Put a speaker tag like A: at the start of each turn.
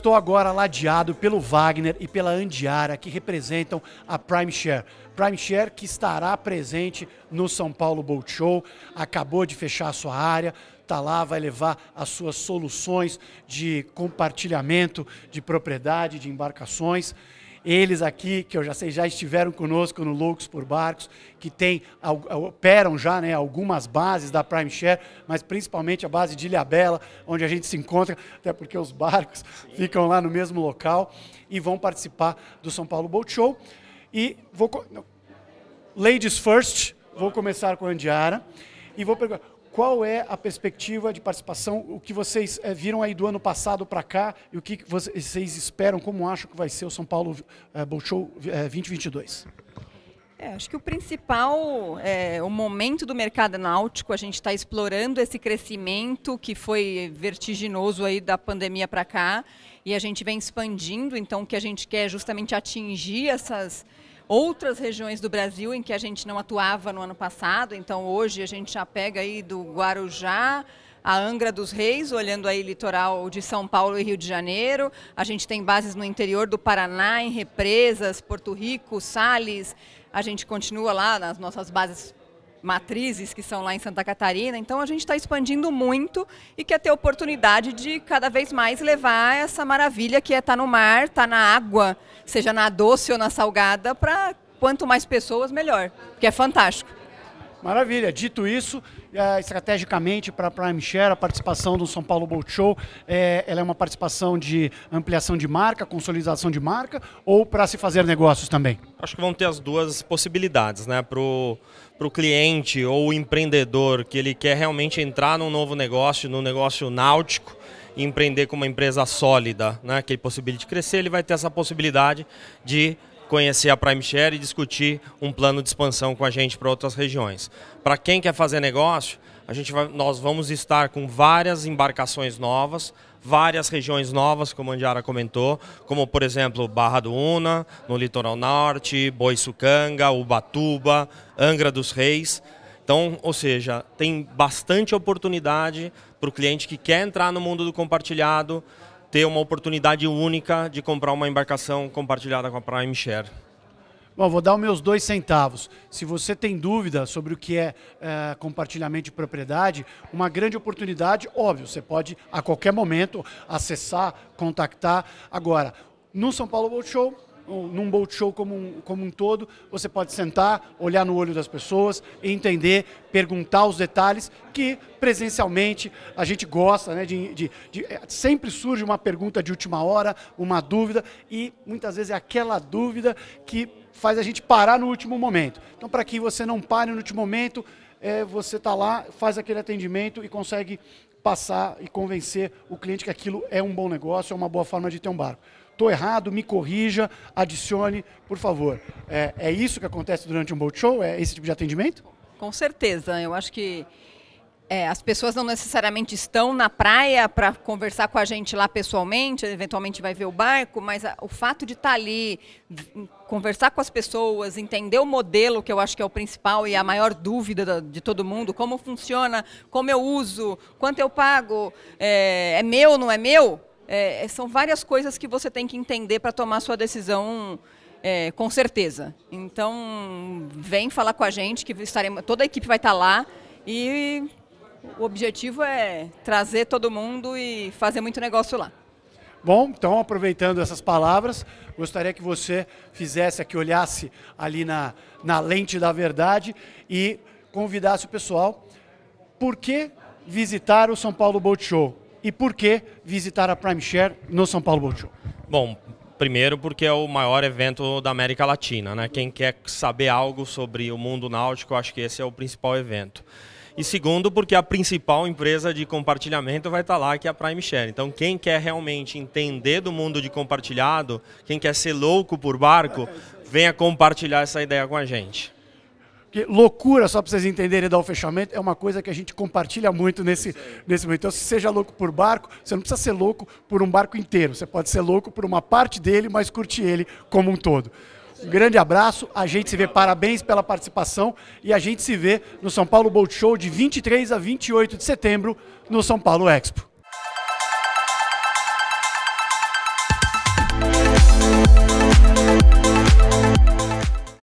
A: estou agora ladeado pelo Wagner e pela Andiara, que representam a Prime Share. Prime Share que estará presente no São Paulo Boat Show, acabou de fechar a sua área, está lá, vai levar as suas soluções de compartilhamento de propriedade, de embarcações. Eles aqui, que eu já sei, já estiveram conosco no Loucos por Barcos, que tem, operam já né, algumas bases da Prime Share, mas principalmente a base de Ilhabela, onde a gente se encontra, até porque os barcos Sim. ficam lá no mesmo local e vão participar do São Paulo Boat Show. E vou. ladies first, vou começar com a Andiara e vou perguntar qual é a perspectiva de participação, o que vocês é, viram aí do ano passado para cá e o que vocês esperam, como acham que vai ser o São Paulo é, eh, Bowl Show é, eh, 2022?
B: É, acho que o principal, é, o momento do mercado náutico, a gente está explorando esse crescimento que foi vertiginoso aí da pandemia para cá e a gente vem expandindo, então o que a gente quer é justamente atingir essas outras regiões do Brasil em que a gente não atuava no ano passado. Então hoje a gente já pega aí do Guarujá a Angra dos Reis, olhando aí litoral de São Paulo e Rio de Janeiro. A gente tem bases no interior do Paraná, em represas, Porto Rico, Sales. A gente continua lá nas nossas bases matrizes que são lá em Santa Catarina. Então a gente está expandindo muito e quer ter oportunidade de cada vez mais levar essa maravilha que é estar tá no mar, estar tá na água, seja na doce ou na salgada, para quanto mais pessoas melhor, que é fantástico.
A: Maravilha. Dito isso, é, estrategicamente para a Prime Share, a participação do São Paulo Boat Show, é, ela é uma participação de ampliação de marca, consolidação de marca ou para se fazer negócios também?
C: Acho que vão ter as duas possibilidades, né? Para o cliente ou o empreendedor que ele quer realmente entrar num novo negócio, num negócio náutico, e empreender com uma empresa sólida, né, que ele possibilite crescer, ele vai ter essa possibilidade de conhecer a Primeshare e discutir um plano de expansão com a gente para outras regiões. Para quem quer fazer negócio, a gente vai, nós vamos estar com várias embarcações novas, várias regiões novas, como a Andiara comentou, como por exemplo Barra do Una, no litoral norte, Boiçucanga, Ubatuba, Angra dos Reis. Então, ou seja, tem bastante oportunidade para o cliente que quer entrar no mundo do compartilhado, ter uma oportunidade única de comprar uma embarcação compartilhada com a Prime Share.
A: Bom, vou dar os meus dois centavos. Se você tem dúvida sobre o que é, é, compartilhamento de propriedade, uma grande oportunidade, óbvio, você pode a qualquer momento acessar, contactar. Agora, no São Paulo Boat Show, num boat show como um, como um todo, você pode sentar, olhar no olho das pessoas, entender, perguntar os detalhes que presencialmente a gente gosta, né? De, de, de, é, sempre surge uma pergunta de última hora, uma dúvida, e muitas vezes é aquela dúvida que faz a gente parar no último momento. Então, para que você não pare no último momento, é, você está lá, faz aquele atendimento e consegue passar e convencer o cliente que aquilo é um bom negócio, é uma boa forma de ter um barco estou errado, me corrija, adicione, por favor. É, é isso que acontece durante um boat show? É esse tipo de atendimento?
B: Com certeza. Eu acho que é, as pessoas não necessariamente estão na praia para conversar com a gente lá pessoalmente, eventualmente vai ver o barco, mas a, o fato de estar tá ali, conversar com as pessoas, entender o modelo, que eu acho que é o principal e a maior dúvida da, de todo mundo, como funciona, como eu uso, quanto eu pago, é, é meu, não é meu? É, é, são várias coisas que você tem que entender para tomar sua decisão é, com certeza. Então, vem falar com a gente, que estaremos, toda a equipe vai estar tá lá e o objetivo é trazer todo mundo e fazer muito negócio lá.
A: Bom, então aproveitando essas palavras, gostaria que você fizesse que olhasse ali na, na lente da verdade e convidasse o pessoal. Por que visitar o São Paulo Boat Show? e por que visitar a Primeshare no São Paulo Boat Show?
C: Bom, primeiro porque é o maior evento da América Latina, né? Quem quer saber algo sobre o mundo náutico, acho que esse é o principal evento. E segundo, porque a principal empresa de compartilhamento vai estar tá lá, que é a PrimeShare. Então, quem quer realmente entender do mundo de compartilhado, quem quer ser louco por barco, venha compartilhar essa ideia com a gente. Porque loucura, só para
A: vocês entenderem dar o fechamento, é uma coisa que a gente compartilha muito nesse, nesse momento. Então, se seja louco por barco, você não precisa ser louco por um barco inteiro. Você pode ser louco por uma parte dele, mas curtir ele como um todo. Um grande abraço, a gente se vê, parabéns pela participação e a gente se vê no São Paulo Boat Show de 23 a 28 de setembro no São Paulo Expo.